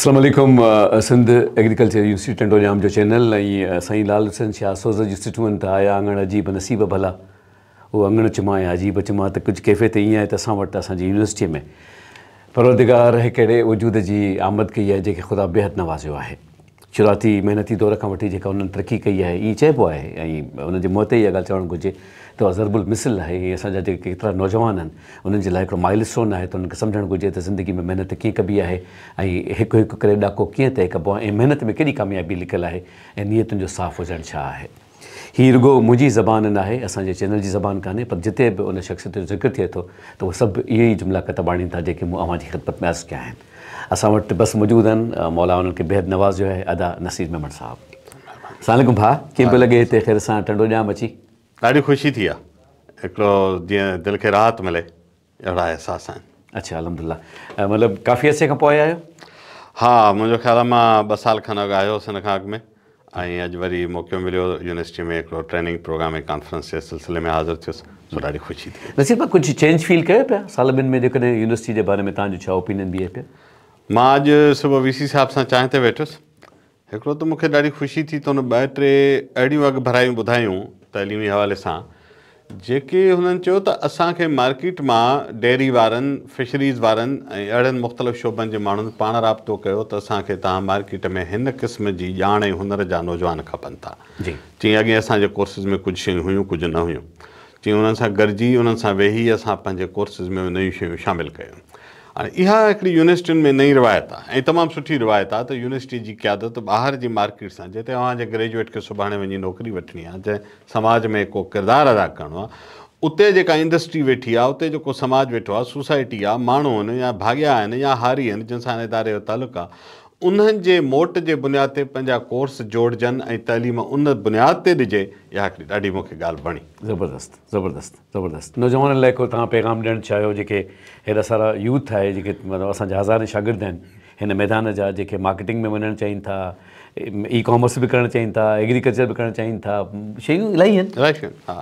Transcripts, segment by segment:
السلام علیکم Sindh agriculture university Tando Jam جو چینل سائیں لال حسین شاہ سوز جو سٹوان تا آیا انگن عجیب نصیب بھلا وہ انگن چما ہے عجیب چما تا کچھ کیفے تا ہی آئے تا ساں وٹا ساں یونیورسٹی میں پرودگار ہے کہڑے وجود جی آمد کی ہے جے کہ خدا بہت نواز ہے शुरुआती महिनती दौर खां वठी जेका उन्हनि तरक़ी कई आहे हीअ चइबो आहे ऐं उनजे मुंहं ते इहा ॻाल्हि चवणु घुरिजे त उहा ज़रबुल मिसिल आहे इहे असांजा जेके केतिरा नौजवान आहिनि उन्हनि जे लाइ हिकिड़ो माइल माइलस्टोन आहे त उन्हनि खे सम्झणु घुरिजे त ज़िंदगी में महिनत कीअं कबी आहे ऐं हिकु हिकु करे ॾाको कीअं तइ कबो आहे ऐं महिनत में केॾी कामयाबी लिखियलु आहे ऐं नियतुनि जो साफ़ु हुजणु छा आहे ही रुगो मुंहिंजी ज़बान न आहे असांजे चैनल जी ज़बान कान्हे पर जिते बि उन शख़्सियत जो ज़िक्र थिए थो त उहे सभु इहे इहेई जुमला कतीनि था जेके मूं अव्हांजी ख़िदमत में अर्ज़ु कया आहिनि असां वटि बसि मौजूदु आहिनि मौला उन्हनि खे बेहद नवाज़ जो आहे अदा नसीर मेमन साहबु भाउ कीअं पियो लॻे हिते ख़ैर सां टंडो ॼाम अची ॾाढी ख़ुशी थी आहे हिकिड़ो जीअं दिलि खे राहत मिले अहिड़ा अहसास आहिनि अच्छा अलहम मतिलबु काफ़ी अर्से खां पोइ आयो हा मुंहिंजो ख़्यालु आहे मां ॿ साल खनि अॻु आयो हुउसि हिन खां अॻु में ऐं अॼु वरी मौक़ो मिलियो यूनिवर्सिटी में हिकिड़ो ट्रेनिंग प्रोग्राम ऐं कॉन्फ्रेंस जे सिलसिले में हाज़िर थियुसि सो ॾाढी ख़ुशी थी नसीब नसीबु कुझु चेंज फील कयो पिया साल ॿिनि में जेकॾहिं यूनिवर्सिटी जे बारे में तव्हांजो छा ओपिनियन बीहे पियो मां अॼु सुबुह वी सी साहिब सां चांहि ते वेठुसि हिकिड़ो त मूंखे ॾाढी ख़ुशी थी त हुन ॿ टे अहिड़ियूं अघु भरायूं ॿुधायूं तइलीमी हवाले सां जेके हुननि चयो त असांखे मार्केट मां डेयरी वारनि फिशरीज़ वारनि ऐं अहिड़नि मुख़्तलिफ़ शोभनि जे माण्हुनि पाण राब्तो कयो त असांखे तव्हां मार्केट में हिन क़िस्म जी ॼाण ऐं हुनर जा नौजवान खपनि था चई अॻे असांजे कोर्सिस में कुझु शयूं हुयूं कुझु न हुयूं चई हुननि सां गॾिजी हुननि सां वेही असां पंहिंजे कोर्सिस में नयूं शयूं शामिलु कयूं हाणे इहा हिकिड़ी यूनिवर्सिटियुनि में नई रिवायत आहे ऐं तमामु सुठी रिवायत आहे त यूनिवर्सिटी जी क़यादत ॿाहिरि जी मार्केट सां जिते तव्हांजे ग्रेजुएट खे सुभाणे वञी नौकिरी वठणी आहे जंहिं समाज में को किरदारु अदा करिणो आहे उते जेका इंडस्ट्री वेठी आहे उते जेको समाज वेठो आहे सोसाइटी आहे माण्हू आहिनि या भाॻिया आहिनि या हारी आहिनि जंहिंसां इदारे जो तालु आहे उन्हनि जे मोट जे बुनियाद ते पंहिंजा कोर्स जोड़जनि ऐं तइलीम उन बुनियाद ते ॾिजे इहा हिकिड़ी ॾाढी मूंखे ॻाल्हि वणी ज़बरदस्तु ज़बरदस्तु ज़बरदस्तु नौजवाननि लाइ को तव्हां पैगाम ॾियणु चाहियो जेके हेॾा सारा यूथ आहे जेके मतिलबु असांजा हज़ारे शागिर्द आहिनि हिन मैदान जा जेके मार्केटिंग में वञणु चाहिनि था ई कॉमर्स बि करणु चाहिनि था एग्रीकल्चर बि करणु चाहिनि था शयूं इलाही आहिनि इलाही हा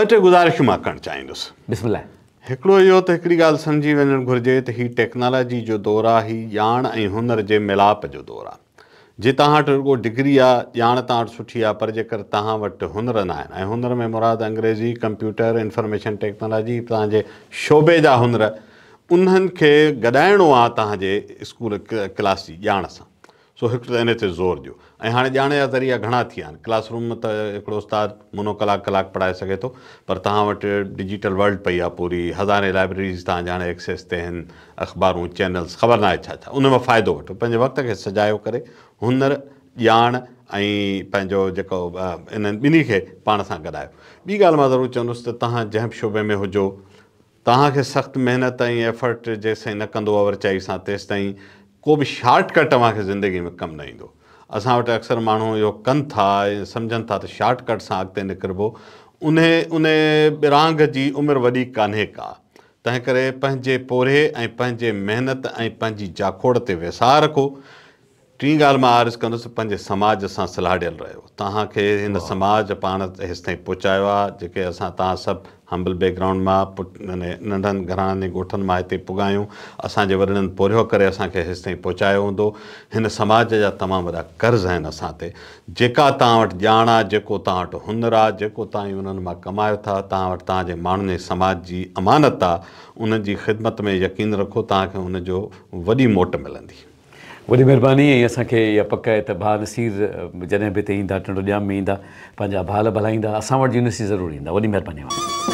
ॿ टे गुज़ारिशूं मां करणु चाहींदुसि ॾिसण लाइ हिकिड़ो इहो त हिकिड़ी ॻाल्हि सम्झी वञणु घुरिजे त हीअ टेक्नोलॉजी जो दौरु आहे हीअ ॼाण ऐं हुनर जे मिलाप जो दौरु आहे जे तव्हां वटि को डिग्री आहे ॼाण तव्हां वटि सुठी आहे पर जेकर तव्हां वटि हुनर न आहिनि ऐं हुनर में मुराद अंग्रेज़ी कंप्यूटर इंफॉर्मेशन टेक्नोलॉजी तव्हांजे शोबे जा हुनर उन्हनि खे गॾाइणो आहे तव्हांजे स्कूल क्लास जी ॼाण सां सो हिकु त इन ते ज़ोर ॾियो ऐं हाणे ॼाण जा ज़रिया घणा थी विया आहिनि क्लासरूम में त हिकिड़ो उस्तादु मुनो कलाकु कलाकु पढ़ाए सघे थो पर तव्हां वटि डिजिटल वर्ल्ड पई आहे पूरी हज़ारे लाइब्रेरीज़ तव्हां ॼाणे एक्सेस ते आहिनि अख़बारूं चैनल्स ख़बर नाहे छा छा उन मां फ़ाइदो वठो पंहिंजे वक़्त खे सजायो करे हुनर ॼाण ऐं पंहिंजो जेको इन्हनि ॿिन्ही खे पाण सां गॾायो ॿी ॻाल्हि मां ज़रूरु चवंदुसि त तव्हां जंहिं बि शोबे में हुजो तव्हांखे सख़्तु महिनत ऐं एफर्ट जेसिताईं न कंदो आहे वरचाई सां तेसिताईं को बि शॉर्टकट तव्हांखे ज़िंदगी में कमु न ईंदो असां वटि अक्सर माण्हू इहो कनि था सम्झनि था त शॉर्टकट सां अॻिते निकिरबो उन उन विरांग जी उमिरि वॾी कान्हे का तंहिं करे पंहिंजे पोरे ऐं पंहिंजे महिनत ऐं पंहिंजी जाखोड़ ते वेसाह रखो टी ॻाल्हि मां हारिज़ु कंदुसि पंहिंजे समाज सां सलाह ॾियल रहियो तव्हांखे हिन समाज पाण हेसि ताईं पहुचायो आहे जेके असां तव्हां सभु हम्बल बैकग्राउंड मां नंढनि घराणनि ॻोठनि मां हिते पुॻायूं असांजे वॾनि पोरियो करे असांखे हेसि ताईं पहुचायो हूंदो हिन समाज जा तमामु वॾा कर्ज़ आहिनि असां ते जेका तव्हां वटि ॼाण आहे जेको तव्हां वटि हुनरु आहे जेको तव्हां हुननि मां कमायो था तव्हां वटि तव्हांजे माण्हुनि जे समाज जी अमानत आहे उन जी ख़िदमत में यकीन रखो तव्हांखे हुनजो वॾी मोट मिलंदी वॾी महिरबानी ऐं असांखे इहा पक आहे त भाउ नसीर जॾहिं बि हिते ईंदा टंडो ॾाम में ईंदा पंहिंजा भाल भलाईंदा असां वटि यूनिवर्सिटी ज़रूरु ईंदा वॾी महिरबानी